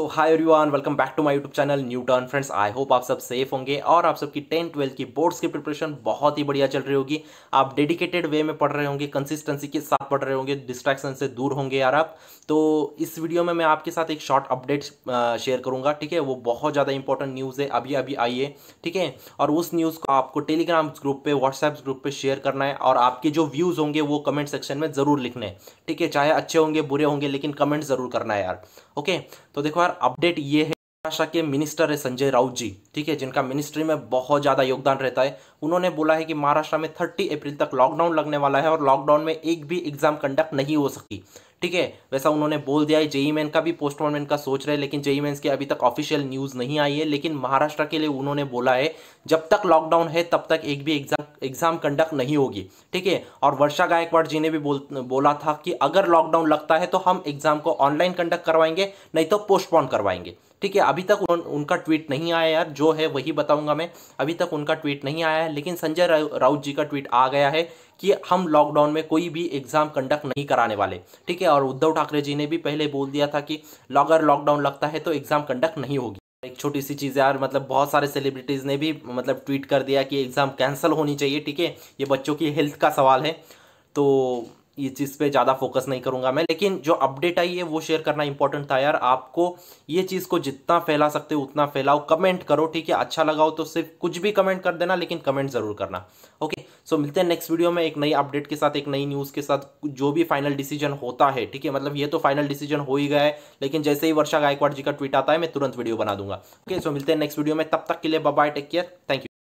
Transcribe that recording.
so hi everyone welcome back to my YouTube channel new turn friends I hope आप सब safe होंगे और आप सबकी टेन ट्वेल्थ की बोर्ड्स की प्रिपरेशन बहुत ही बढ़िया चल रही होगी आप डेडिकेटेड वे में पढ़ रहे होंगे कंसिस्टेंसी के साथ पढ़ रहे होंगे डिस्ट्रैक्शन से दूर होंगे यार आप तो इस वीडियो में मैं आपके साथ एक शॉर्ट अपडेट शेयर करूंगा ठीक है वो बहुत ज़्यादा इंपॉर्टेंट न्यूज़ है अभी अभी आई है ठीक है और उस न्यूज़ को आपको टेलीग्राम ग्रुप पर व्हाट्सएप ग्रुप पर शेयर करना है और आपके जो व्यूज़ होंगे वो कमेंट सेक्शन में ज़रूर लिखने ठीक है चाहे अच्छे होंगे बुरे होंगे लेकिन कमेंट ज़रूर करना है यार ओके तो देखो यार शानदार अपडेट ये है महाराष्ट्र के मिनिस्टर है संजय राउत जी ठीक है जिनका मिनिस्ट्री में बहुत ज़्यादा योगदान रहता है उन्होंने बोला है कि महाराष्ट्र में 30 अप्रैल तक लॉकडाउन लगने वाला है और लॉकडाउन में एक भी एग्जाम कंडक्ट नहीं हो सकती ठीक है वैसा उन्होंने बोल दिया है जेई मैन का भी पोस्टमॉर्टमेंट का सोच रहे हैं लेकिन जेई मैन की अभी तक ऑफिशियल न्यूज़ नहीं आई है लेकिन महाराष्ट्र के लिए उन्होंने बोला है जब तक लॉकडाउन है तब तक एक भी एग्जाम एग्जाम कंडक्ट नहीं होगी ठीक है और वर्षा गायकवाड़ जी ने भी बोल बोला था कि अगर लॉकडाउन लगता है तो हम एग्जाम को ऑनलाइन कंडक्ट करवाएंगे नहीं तो पोस्टपोन करवाएंगे ठीक है अभी तक उन, उनका ट्वीट नहीं आया यार जो है वही बताऊंगा मैं अभी तक उनका ट्वीट नहीं आया है लेकिन संजय राउत जी का ट्वीट आ गया है कि हम लॉकडाउन में कोई भी एग्जाम कंडक्ट नहीं कराने वाले ठीक है और उद्धव ठाकरे जी ने भी पहले बोल दिया था कि अगर लॉकडाउन लगता है तो एग्जाम कंडक्ट नहीं होगी एक छोटी सी चीज़ यार मतलब बहुत सारे सेलिब्रिटीज़ ने भी मतलब ट्वीट कर दिया कि एग्ज़ाम कैंसिल होनी चाहिए ठीक है ये बच्चों की हेल्थ का सवाल है तो इस चीज़ पे ज़्यादा फोकस नहीं करूँगा मैं लेकिन जो अपडेट आई है वो शेयर करना इंपॉर्टेंट था यार आपको ये चीज़ को जितना फैला सकते हो उतना फैलाओ कमेंट करो ठीक है अच्छा लगाओ तो सिर्फ कुछ भी कमेंट कर देना लेकिन कमेंट ज़रूर करना ओके सो मिलते हैं नेक्स्ट वीडियो में एक नई अपडेट के साथ एक नई न्यूज़ के साथ जो भी फाइनल डिसीजन होता है ठीक है मतलब ये तो फाइनल डिसीजन हो ही गया है लेकिन जैसे ही वर्षा गायकवाड़ जी का ट्वीट आता है मैं तुरंत वीडियो बना दूंगा ओके सो मिलते हैं नेक्स्ट वीडियो में तब तक के लिए bye take care thank you